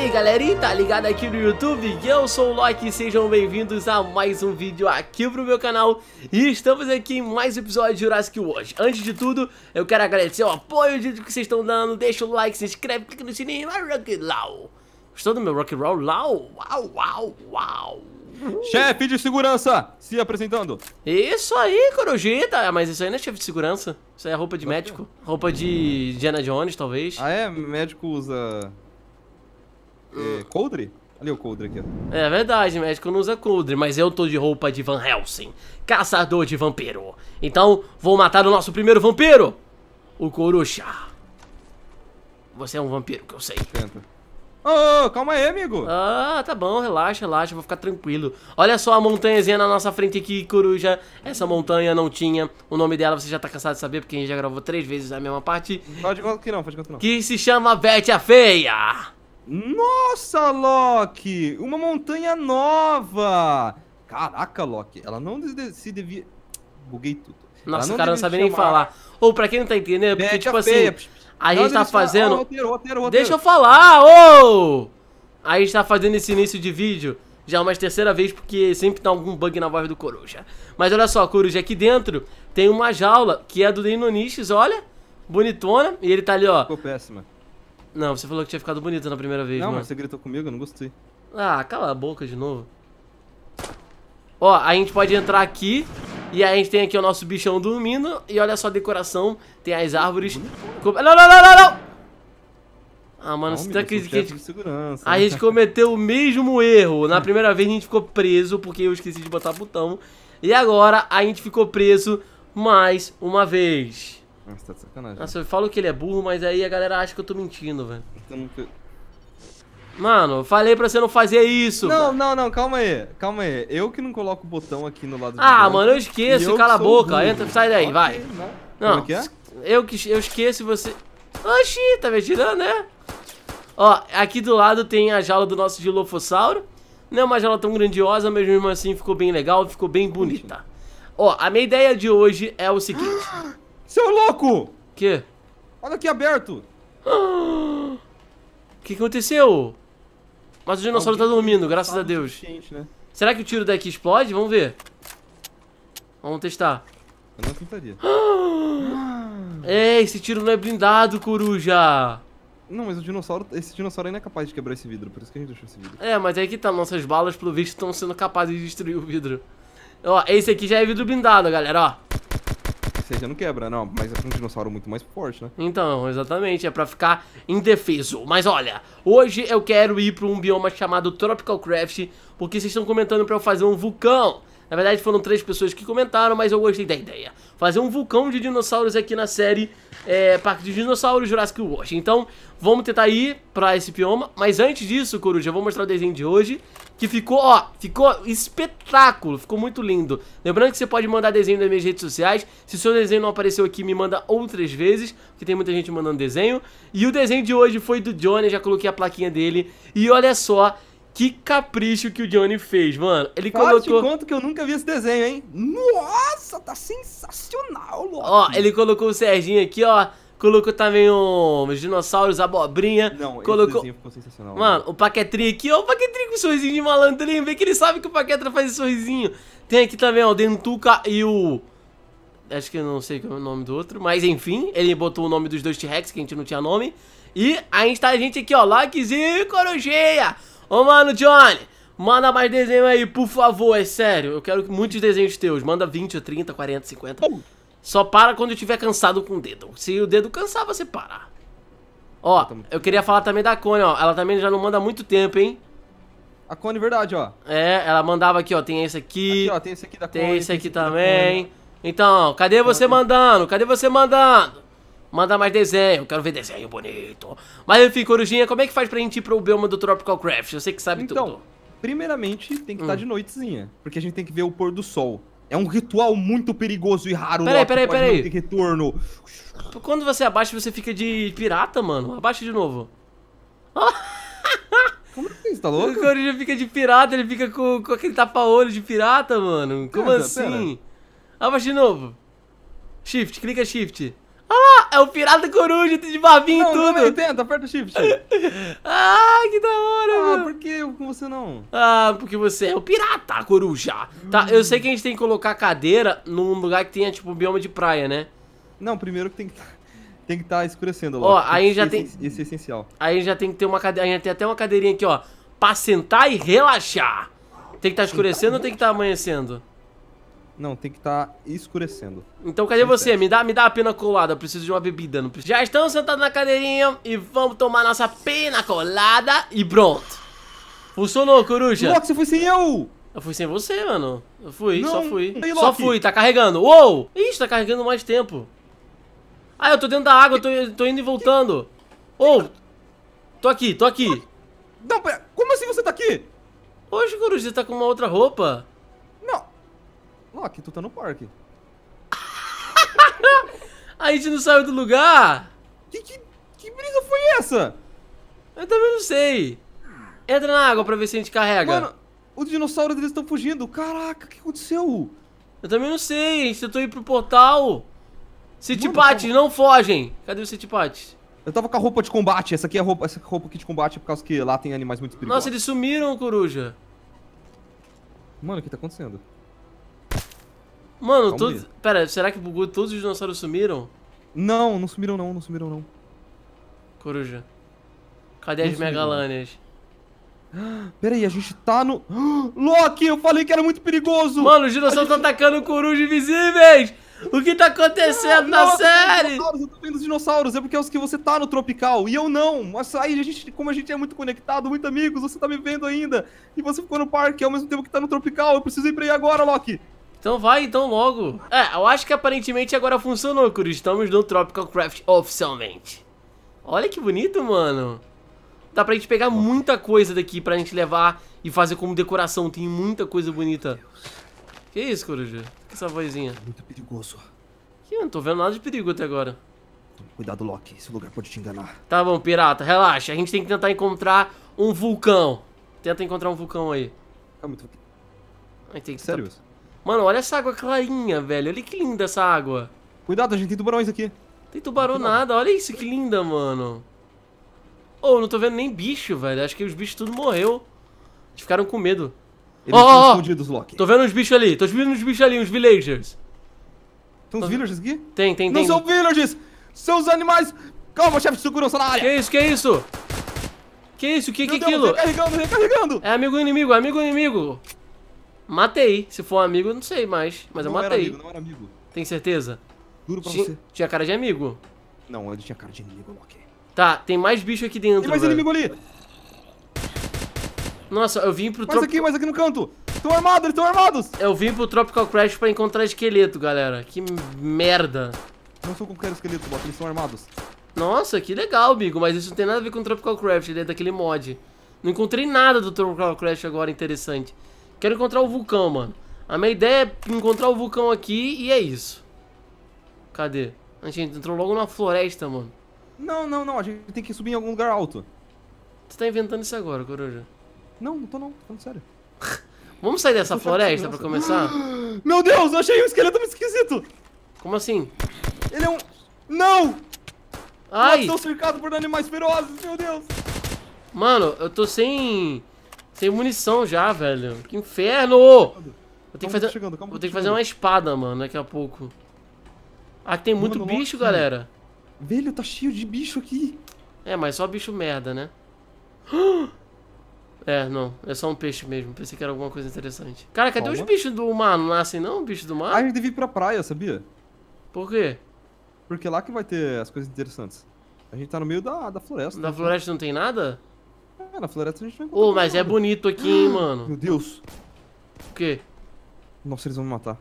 aí galerinha, tá ligado aqui no YouTube? Eu sou o Loki sejam bem-vindos a mais um vídeo aqui pro meu canal E estamos aqui em mais um episódio de Jurassic World Antes de tudo, eu quero agradecer o apoio de que vocês estão dando Deixa o like, se inscreve, clica no sininho Rock Lau Gostou do meu Rock Roll Lau? Uau, uau, uau Chefe de segurança, se apresentando. Isso aí, Corujita. Ah, mas isso aí não é chefe de segurança. Isso aí é roupa de médico. Roupa de Diana Jones, talvez. Ah, é? Médico usa é, hum. coldre? Ali é o coldre aqui, É verdade, médico não usa coldre, mas eu tô de roupa de Van Helsing, caçador de vampiro. Então, vou matar o nosso primeiro vampiro, o Coruja. Você é um vampiro, que eu sei. Tenta. Ô, oh, calma aí, amigo. Ah, tá bom, relaxa, relaxa, vou ficar tranquilo. Olha só a montanhazinha na nossa frente aqui, coruja. Essa montanha não tinha o nome dela, você já tá cansado de saber, porque a gente já gravou três vezes a mesma parte. Pode conta que não, pode conta que não. Que se chama Bete a Feia. Nossa, Loki! Uma montanha nova! Caraca, Loki, ela não se devia... Buguei tudo. Nossa, o cara não sabe nem falar. Ou pra quem não tá entendendo, é porque, tipo assim, feia. assim, a não, gente tá fazendo... roteiro, roteiro, roteiro. Deixa eu falar, ô! Oh! A gente tá fazendo esse início de vídeo já uma terceira vez, porque sempre tá algum bug na voz do Coruja. Mas olha só, Coruja, aqui dentro tem uma jaula que é do Deinoniches, olha, bonitona, e ele tá ali, ó. Ficou péssima. Não, você falou que tinha ficado bonita na primeira vez, Não, mano. mas você gritou comigo, eu não gostei. Ah, cala a boca de novo. Ó, a gente pode entrar aqui. E a gente tem aqui o nosso bichão dormindo. E olha só a decoração. Tem as árvores. Não, não, não, não, não! Ah, mano, você tá acreditando que a gente cometeu o mesmo erro. Na primeira vez a gente ficou preso porque eu esqueci de botar botão. E agora a gente ficou preso mais uma vez. Nossa, tá de sacanagem. Nossa, eu né? falo que ele é burro, mas aí a galera acha que eu tô mentindo, velho. nunca... Então mano, eu falei pra você não fazer isso. Não, véio. não, não, calma aí. Calma aí. Eu que não coloco o botão aqui no lado Ah, do mano, eu esqueço. Eu cala a boca. Burro. Entra, sai daí, okay, vai. Né? É não, que é? eu, que, eu esqueço você... Oxi, tá me tirando, né? Ó, aqui do lado tem a jaula do nosso Dilofossauro. Não é uma jaula tão grandiosa, mas mesmo assim ficou bem legal, ficou bem bonita. Ó, a minha ideia de hoje é o seguinte. Seu louco! Que? Olha aqui aberto! O que, aconteceu? Mas o dinossauro Alguém tá dormindo, graças a Deus. Né? Será que o tiro daqui explode? Vamos ver. Vamos testar. Eu não tentaria. é, esse tiro não é blindado, coruja. Não, mas o dinossauro, esse dinossauro ainda é capaz de quebrar esse vidro, por isso que a gente deixou esse vidro. É, mas é que tá, nossas balas, pelo visto, estão sendo capazes de destruir o vidro. Ó, esse aqui já é vidro blindado, galera, ó seja, não quebra, não. Mas é um dinossauro muito mais forte, né? Então, exatamente. É pra ficar indefeso. Mas olha, hoje eu quero ir pra um bioma chamado Tropical Craft, porque vocês estão comentando pra eu fazer um vulcão. Na verdade foram três pessoas que comentaram, mas eu gostei da ideia. Fazer um vulcão de dinossauros aqui na série é, Parque de Dinossauros Jurassic World. Então, vamos tentar ir pra esse bioma. Mas antes disso, Coruja, eu vou mostrar o desenho de hoje que ficou, ó, ficou espetáculo, ficou muito lindo. Lembrando que você pode mandar desenho nas minhas redes sociais, se seu desenho não apareceu aqui, me manda outras vezes, porque tem muita gente mandando desenho. E o desenho de hoje foi do Johnny, já coloquei a plaquinha dele, e olha só... Que capricho que o Johnny fez, mano. Ele Fala colocou. te conto que eu nunca vi esse desenho, hein? Nossa, tá sensacional, Loki. Ó, ele colocou o Serginho aqui, ó colocou também os dinossauros, abobrinha. Não, colocou... esse ficou sensacional. Mano, né? o Paquetrinho aqui, ó, o Paquetrinho com um sorrisinho de malandrinho, vê que ele sabe que o Paquetra faz esse sorrisinho. Tem aqui também, ó, o Dentuca e o... Acho que eu não sei qual é o nome do outro, mas enfim, ele botou o nome dos dois T-Rex, que a gente não tinha nome. E aí está a gente aqui, ó, likes e corojeia Ô, mano, Johnny, Manda mais desenho aí, por favor, é sério. Eu quero muitos desenhos teus. Manda 20, 30, 40, 50. Só para quando eu estiver cansado com o dedo. Se o dedo cansar, você para. Ó, eu queria falar também da Cone, ó. Ela também já não manda há muito tempo, hein? A Cone, verdade, ó. É, ela mandava aqui, ó. Tem esse aqui. Aqui, ó. Tem esse aqui da Cone. Tem esse aqui, tem também. Então, cadê então, você mandando? Cadê você mandando? Manda mais desenho, quero ver desenho bonito. Mas enfim, Corujinha, como é que faz pra gente ir pro Belma do Tropical Craft? Eu sei que sabe então, tudo. Então, primeiramente, tem que hum. estar de noitezinha. Porque a gente tem que ver o pôr do sol. É um ritual muito perigoso e raro. Peraí, peraí, peraí. retorno. Quando você abaixa, você fica de pirata, mano. Abaixa de novo. Como é isso? Assim? tá louco? O fica de pirata, ele fica com, com aquele tapa-olho de pirata, mano. Como pera, assim? Pera. Abaixa de novo. Shift, clica shift. Ah, é o pirata coruja, de babinho e tudo. Não, entendo, aperta o shift. ah, que da hora, ah, mano. por que você não? Ah, porque você é o pirata coruja. Tá, eu sei que a gente tem que colocar a cadeira num lugar que tenha, tipo, um bioma de praia, né? Não, primeiro que tem que tá, tem que estar tá escurecendo logo. Ó, aí já esse, tem... Esse é essencial. Aí já tem que ter uma cadeirinha, tem até uma cadeirinha aqui, ó, pra sentar e relaxar. Tem que estar tá escurecendo ou tem que estar tá amanhecendo? Não, tem que estar tá escurecendo. Então cadê você? Me dá, me dá a pena colada, eu preciso de uma bebida. Não preciso... Já estamos sentados na cadeirinha e vamos tomar nossa pena colada e pronto. Funcionou, coruja. Loki, você foi sem eu! Eu fui sem você, mano. Eu fui, não, só fui. Aí, só fui, tá carregando. Uou! Ixi, tá carregando mais tempo. Ah, eu tô dentro da água, eu tô, tô indo e voltando. Ou! Oh, tô aqui, tô aqui. Não, pera, como assim você tá aqui? Hoje coruja, você tá com uma outra roupa aqui tu tá no parque. a gente não saiu do lugar? Que, que, que brisa foi essa? Eu também não sei. Entra na água pra ver se a gente carrega. Mano, os dinossauros deles estão fugindo. Caraca, o que aconteceu? Eu também não sei, a gente tentou ir pro portal. Citipate, tava... não fogem. Cadê o Citipate? Eu tava com a roupa de combate. Essa aqui é a roupa, essa é roupa aqui de combate por causa que lá tem animais muito perigosos. Nossa, eles sumiram, coruja. Mano, o que tá acontecendo? Mano, todos. Pera, será que bugou todos os dinossauros sumiram? Não, não sumiram não, não sumiram não. Coruja. Cadê não as megalâneas? Pera aí, a gente tá no... Loki, eu falei que era muito perigoso! Mano, os dinossauros estão gente... tá atacando corujas invisíveis! O que tá acontecendo na não, série? Eu tô vendo os dinossauros, é porque é os que você tá no tropical e eu não. Mas aí, a gente, como a gente é muito conectado, muito amigos, você tá me vendo ainda. E você ficou no parque ao mesmo tempo que tá no tropical. Eu preciso ir pra aí agora, Loki. Então vai, então logo. É, eu acho que aparentemente agora funcionou, Curi. Estamos no Tropical Craft oficialmente. Olha que bonito, mano. Dá pra gente pegar muita coisa daqui pra gente levar e fazer como decoração. Tem muita coisa bonita. Que isso, Coruja? Que é essa vozinha? muito perigoso. Que eu não tô vendo nada de perigo até agora. Cuidado, Loki. Esse lugar pode te enganar. Tá bom, pirata. Relaxa. A gente tem que tentar encontrar um vulcão. Tenta encontrar um vulcão aí. É muito... Ai, tem que... Sério? Tá... Mano, olha essa água clarinha, velho. Olha que linda essa água. Cuidado, a gente tem tubarões aqui. Tem tubarão nada. Olha isso, que linda, mano. Oh, não tô vendo nem bicho, velho. Acho que os bichos tudo morreu. Eles ficaram com medo. Eles estão Loki. Tô vendo uns bichos ali. Tô vendo uns bichos ali, uns villagers. Tem uns tô... villagers aqui? Tem, tem, tem. Não são villagers! São os animais! Calma, chefe de segurança na área! Que isso, que isso? Que isso, que que Deus, aquilo? Recarregando, recarregando! É amigo inimigo, é amigo inimigo! Matei. Se for um amigo, não sei mais. Mas não eu matei. Era amigo, não era amigo. Tem certeza? Juro pra tinha, você. Tinha cara de amigo. Não, ele tinha cara de inimigo, Loki. Tá, tem mais bicho aqui dentro. Tem mais velho. inimigo ali. Nossa, eu vim pro... Mais aqui, mais aqui no canto. Estão armados, eles estão armados. Eu vim pro Tropical Crash pra encontrar esqueleto, galera. Que merda. Não sou qualquer esqueleto, Loki. Eles são armados. Nossa, que legal, amigo. Mas isso não tem nada a ver com o Tropical Crash, Ele é daquele mod. Não encontrei nada do Tropical Crash agora interessante. Quero encontrar o vulcão, mano. A minha ideia é encontrar o vulcão aqui e é isso. Cadê? A gente entrou logo na floresta, mano. Não, não, não. A gente tem que subir em algum lugar alto. Tu tá inventando isso agora, Coruja. Não, não tô não. Tô falando sério. Vamos sair dessa floresta pra começar? Meu Deus, eu achei um esqueleto muito esquisito. Como assim? Ele é um... Não! Ai! Eu tô cercado por animais ferozes, meu Deus. Mano, eu tô sem... Tem munição já, velho. Que inferno! Vou ter que fazer, chegando, vou ter que fazer uma espada, mano, daqui a pouco. Ah, tem muito mano, bicho, galera. Velho, tá cheio de bicho aqui. É, mas só bicho merda, né? É, não. É só um peixe mesmo. Pensei que era alguma coisa interessante. Cara, cadê Calma. os bichos do mar? Não nascem não, bicho do mar? Ah, a gente deve ir pra praia, sabia? Por quê? Porque lá que vai ter as coisas interessantes. A gente tá no meio da, da floresta. Na né? floresta não tem nada? É, na floresta a gente Ô, oh, mas é nada. é bonito aqui, hein, ah! mano. Meu Deus. O quê? Nossa, eles vão me matar.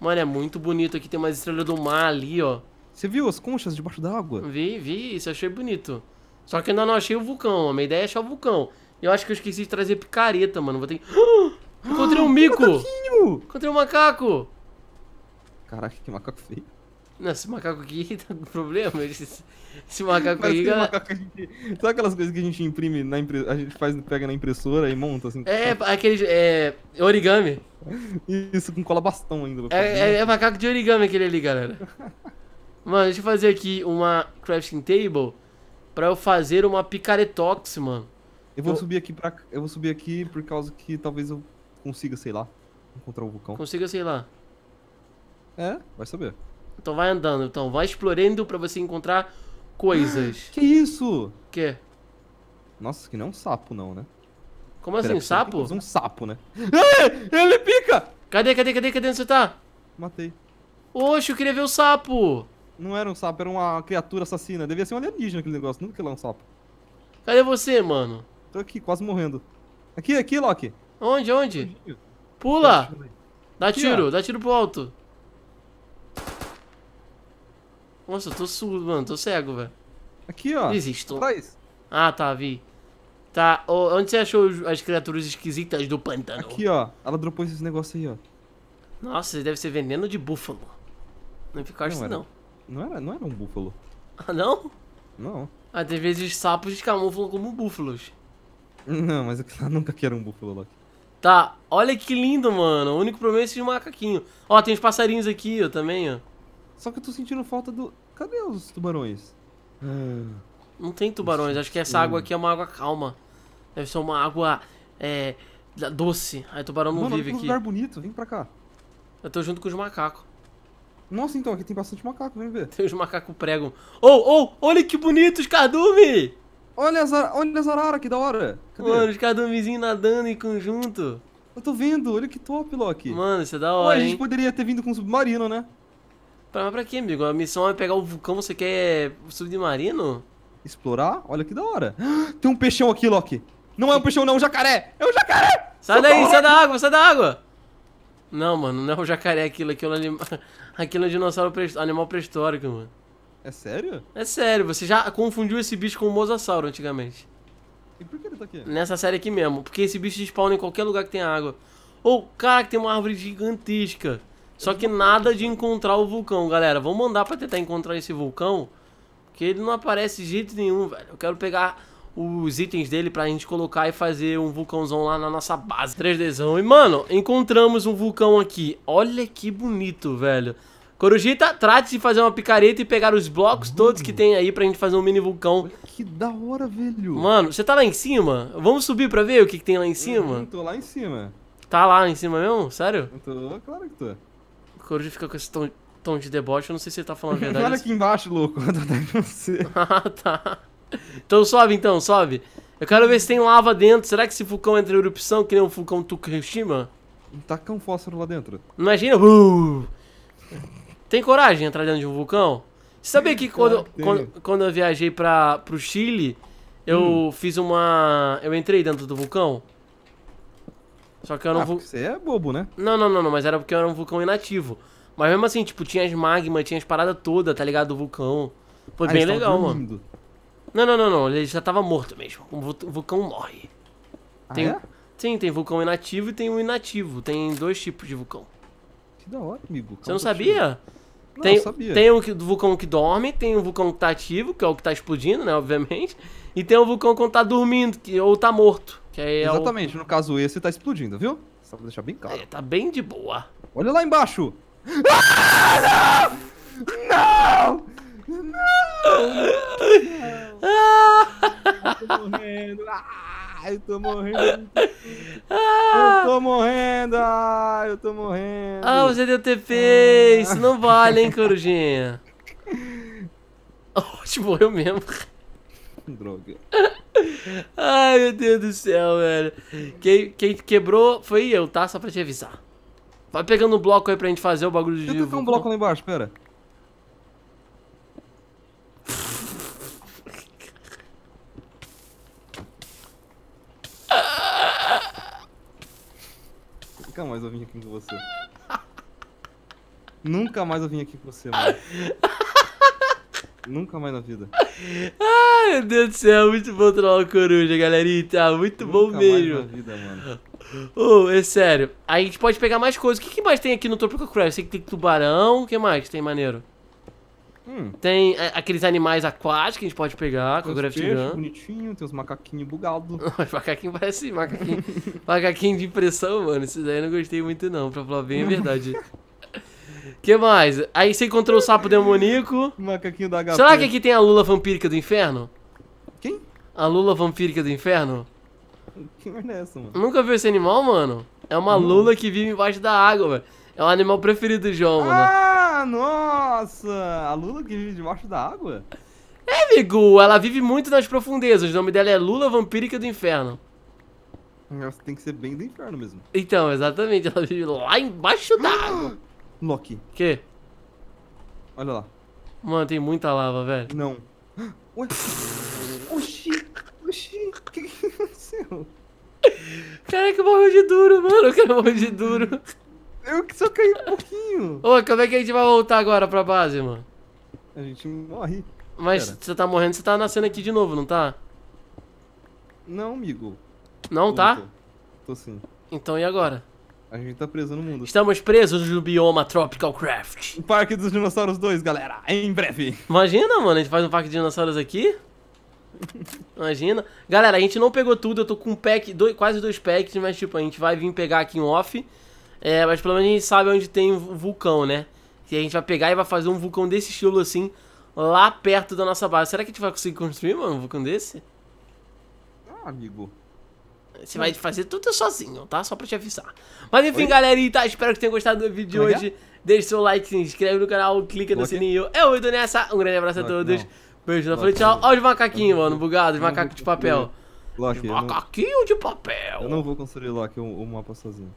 Mano, é muito bonito aqui. Tem umas estrelas do mar ali, ó. Você viu as conchas debaixo d'água? Vi, vi. Isso achei bonito. Só que ainda não achei o vulcão. A minha ideia é achar o vulcão. Eu acho que eu esqueci de trazer picareta, mano. Vou ter que... Encontrei um mico! Encontrei um macaco! Caraca, que macaco feio. Não, esse macaco aqui tá com problema. Esse, macaco aí. Ela... gente... Sabe aquelas coisas que a gente imprime na A gente faz, pega na impressora e monta assim? É, aquele. É, origami. Isso, com cola bastão ainda. É, é, é, macaco de origami aquele ali, galera. Mano, deixa eu fazer aqui uma crafting table pra eu fazer uma picaretox, mano. Eu vou eu... subir aqui pra. Eu vou subir aqui por causa que talvez eu consiga, sei lá, encontrar o vulcão. Consiga, sei lá. É, vai saber. Então vai andando, então vai explorando para você encontrar coisas. que isso? Que? Nossa, que não é um sapo não, né? Como Pera, assim, um sapo? Um sapo, né? Ele pica! Cadê, cadê, cadê, cadê onde você tá? Matei. Oxe, eu queria ver o sapo! Não era um sapo, era uma criatura assassina. Devia ser um alienígena aquele negócio, nunca que lá é um sapo. Cadê você, mano? Tô aqui, quase morrendo. Aqui, aqui, Loki. Onde, onde? Pula! Dá tiro, dá tiro pro alto. Nossa, eu tô surdo, mano. Tô cego, velho. Aqui, ó. Desisto. Faz. Ah, tá, vi. Tá, onde você achou as criaturas esquisitas do pântano? Aqui, ó. Ela dropou esses negócios aí, ó. Nossa, deve ser veneno de búfalo. Não ficar assim, não. Não era, não era um búfalo. Ah, não? Não. Às ah, vezes sapos camuflam como búfalos. Não, mas eu nunca quero um búfalo, Loki. Tá, olha que lindo, mano. O único problema é esses macaquinhos. Ó, tem os passarinhos aqui, ó, também, ó. Só que eu tô sentindo falta do. Cadê os tubarões? Não tem tubarões, acho que essa água aqui é uma água calma. Deve ser uma água é, doce. Aí tubarão não Mano, olha vive que aqui. lugar bonito, vem pra cá. Eu tô junto com os macacos. Nossa, então, aqui tem bastante macaco, vem ver. Tem os macacos pregam. Oh, oh, olha que bonito os cardume! Olha as, olha as araras, que da hora. Cadê? Mano, os cardumezinhos nadando em conjunto. Eu tô vendo, olha que top, Loki. Mano, isso é da Ué, hora, a gente hein? poderia ter vindo com um submarino, né? Pra, pra quê, amigo? A missão é pegar o vulcão, você quer submarino? Explorar? Olha que da hora. Tem um peixão aqui, Loki. Não é um peixão, não, é um jacaré! É um jacaré! Sai daí, sai da água, sai da água! Não, mano, não é o um jacaré aquilo, aquilo, é anima... aquilo é um dinossauro pre... animal pré-histórico, mano. É sério? É sério, você já confundiu esse bicho com o mosasauro antigamente. E por que ele tá aqui? Nessa série aqui mesmo, porque esse bicho spawna em qualquer lugar que tem água. Ou, oh, cara, que tem uma árvore gigantesca. Só que nada de encontrar o vulcão, galera. Vamos mandar pra tentar encontrar esse vulcão. Porque ele não aparece de jeito nenhum, velho. Eu quero pegar os itens dele pra gente colocar e fazer um vulcãozão lá na nossa base. 3Dzão. E, mano, encontramos um vulcão aqui. Olha que bonito, velho. Corujita, trate de fazer uma picareta e pegar os blocos mano. todos que tem aí pra gente fazer um mini vulcão. Olha que da hora, velho. Mano, você tá lá em cima? Vamos subir pra ver o que, que tem lá em cima? Uhum, tô lá em cima. Tá lá em cima mesmo? Sério? Eu tô, claro que tô. Coruja fica com esse tom, tom de deboche, eu não sei se ele tá falando a verdade. Olha aqui embaixo, louco. ah, tá. Então sobe, então, sobe. Eu quero ver se tem lava dentro. Será que esse vulcão entra em erupção, que nem um vulcão Tukushima? Taca um fósforo lá dentro. Imagina. Uh! Tem coragem de entrar dentro de um vulcão? Você sabia que quando, quando, quando, eu viajei pra, pro Chile, eu hum. fiz uma... Eu entrei dentro do vulcão? Só que eu não ah, vou. Você é bobo, né? Não, não, não, não, mas era porque eu era um vulcão inativo. Mas mesmo assim, tipo, tinha as magmas, tinha as paradas todas, tá ligado? Do vulcão. Foi ah, bem legal, dormindo. mano. Não, não, não, não. Ele já tava morto mesmo. O vulcão morre. Ah, tem... É? Sim, tem vulcão inativo e tem um inativo. Tem dois tipos de vulcão. Que da hora, amigo. Você não sabia? Não, tem, sabia. Tem um vulcão que dorme, tem um vulcão que tá ativo, que é o que tá explodindo, né, obviamente. E tem um vulcão quando tá dormindo, que, ou tá morto. É Exatamente, o... no caso esse tá explodindo, viu? Só pra deixar bem claro. É, tá bem de boa. Olha lá embaixo! Ah, não! Não! Não! eu tô morrendo! eu tô morrendo! Ah, eu tô morrendo! Ah, você deu TP! Ah. Isso não vale, hein, Corujinha? Oxe, morreu mesmo. Droga. Ai, meu Deus do céu, velho. Quem, quem quebrou foi eu, tá? Só pra te avisar. Vai pegando um bloco aí pra gente fazer o bagulho de... Eu tô um bloco lá embaixo, pera. Nunca mais eu vim aqui com você. Nunca mais eu vim aqui com você, mano. Nunca mais na vida. Ah, Ai, meu Deus do céu, muito bom trollar o coruja, galerita. Tá muito Nunca bom mesmo. oh, é sério. Aí a gente pode pegar mais coisas. O que, que mais tem aqui no Tropical Craft? Sei que tem tubarão. O que mais tem maneiro? Hum. Tem é, aqueles animais aquáticos que a gente pode pegar tem com o Gravity peixe, Gun. bonitinho, tem os macaquinhos bugados. os macaquinhos parecem macaquinho, macaquinho de impressão, mano. Esses aí eu não gostei muito não, pra falar bem a verdade. que mais? Aí você encontrou o sapo demoníaco. Macaquinho da HP. Será que aqui tem a lula vampírica do inferno? Quem? A lula vampírica do inferno? Que merda é essa, mano? Nunca viu esse animal, mano? É uma hum. lula que vive embaixo da água, velho. É o animal preferido do João, mano. Ah, nossa! A lula que vive debaixo da água? É, amigo, ela vive muito nas profundezas. O nome dela é Lula Vampírica do Inferno. Ela tem que ser bem do inferno mesmo. Então, exatamente, ela vive lá embaixo da água. Loki. Que? Olha lá. Mano, tem muita lava, velho. Não. Ué? Oxi! Oxi! O que, que aconteceu? cara é eu morreu de duro, mano. Eu quero morrer de duro. Eu só caí um pouquinho. Ô, como é que a gente vai voltar agora pra base, mano? A gente morre. Mas Pera. você tá morrendo, você tá nascendo aqui de novo, não tá? Não, amigo. Não tá? Tô sim. Então e agora? A gente tá preso no mundo. Estamos presos no bioma Tropical Craft. O Parque dos Dinossauros 2, galera. Em breve. Imagina, mano. A gente faz um Parque de Dinossauros aqui. Imagina. Galera, a gente não pegou tudo. Eu tô com um pack, dois, quase dois packs, mas tipo, a gente vai vir pegar aqui em off. É, mas pelo menos a gente sabe onde tem o vulcão, né? E a gente vai pegar e vai fazer um vulcão desse estilo assim, lá perto da nossa base. Será que a gente vai conseguir construir, mano, um vulcão desse? Ah, amigo. Você vai hum. fazer tudo sozinho, tá? Só pra te avisar. Mas enfim, galera galerinha, tá, Espero que tenham gostado do vídeo de Como é hoje. É? Deixe seu like, se inscreve no canal, clica no é é? sininho. é oito nessa. Um grande abraço a todos. Não. Beijo, na frente. tchau. Olha os macaquinhos, mano, bugados, os macacos de papel. Loki, macaquinho não... de papel. Eu não vou construir Loki o, um, um mapa sozinho.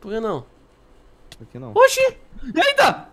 Por que não? Por que não? Oxi! Eita! Tá?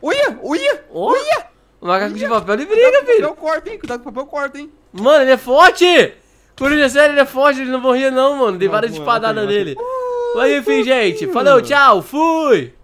Uia! Uia! Oh. Uia! O macaco Uia. de papel ele briga, filho. Cuidado com o papel corte Cuidado com o papel corta, hein? Mano, ele é forte! Coruja é sério, ele é forte, ele não morria não, mano. Dei várias espadadas nele. Mas enfim, gente. Falou, tchau, fui!